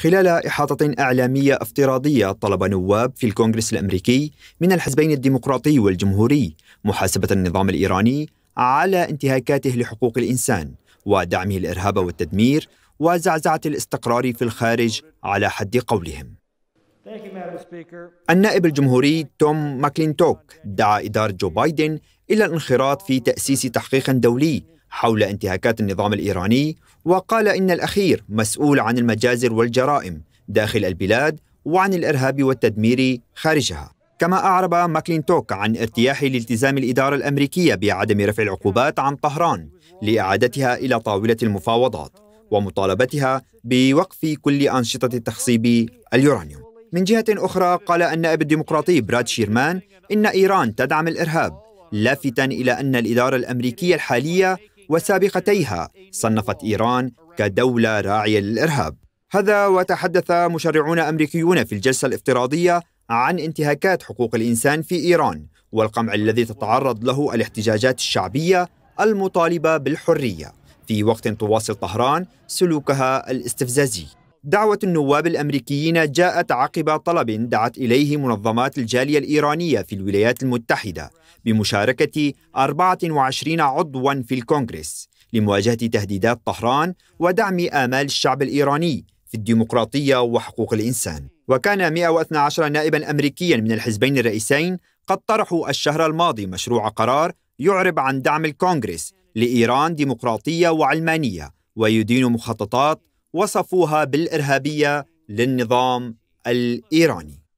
خلال إحاطة إعلامية افتراضية طلب نواب في الكونغرس الأمريكي من الحزبين الديمقراطي والجمهوري محاسبة النظام الإيراني على انتهاكاته لحقوق الإنسان ودعمه الإرهاب والتدمير وزعزعة الاستقرار في الخارج على حد قولهم النائب الجمهوري توم ماكلينتوك دعا إدارة جو بايدن إلى الانخراط في تأسيس تحقيق دولي حول انتهاكات النظام الإيراني وقال إن الأخير مسؤول عن المجازر والجرائم داخل البلاد وعن الإرهاب والتدمير خارجها كما أعرب ماكلينتوك عن ارتياح لالتزام الإدارة الأمريكية بعدم رفع العقوبات عن طهران لإعادتها إلى طاولة المفاوضات ومطالبتها بوقف كل أنشطة تخصيب اليورانيوم من جهة أخرى قال النائب الديمقراطي براد شيرمان إن إيران تدعم الإرهاب لافتا إلى أن الإدارة الأمريكية الحالية وسابقتيها صنفت إيران كدولة راعية للإرهاب هذا وتحدث مشرعون أمريكيون في الجلسة الافتراضية عن انتهاكات حقوق الإنسان في إيران والقمع الذي تتعرض له الاحتجاجات الشعبية المطالبة بالحرية في وقت تواصل طهران سلوكها الاستفزازي دعوة النواب الأمريكيين جاءت عقب طلب دعت إليه منظمات الجالية الإيرانية في الولايات المتحدة بمشاركة 24 عضوا في الكونغرس لمواجهة تهديدات طهران ودعم آمال الشعب الإيراني في الديمقراطية وحقوق الإنسان وكان 112 نائبا أمريكيا من الحزبين الرئيسين قد طرحوا الشهر الماضي مشروع قرار يعرب عن دعم الكونغرس لإيران ديمقراطية وعلمانية ويدين مخططات وصفوها بالارهابيه للنظام الايراني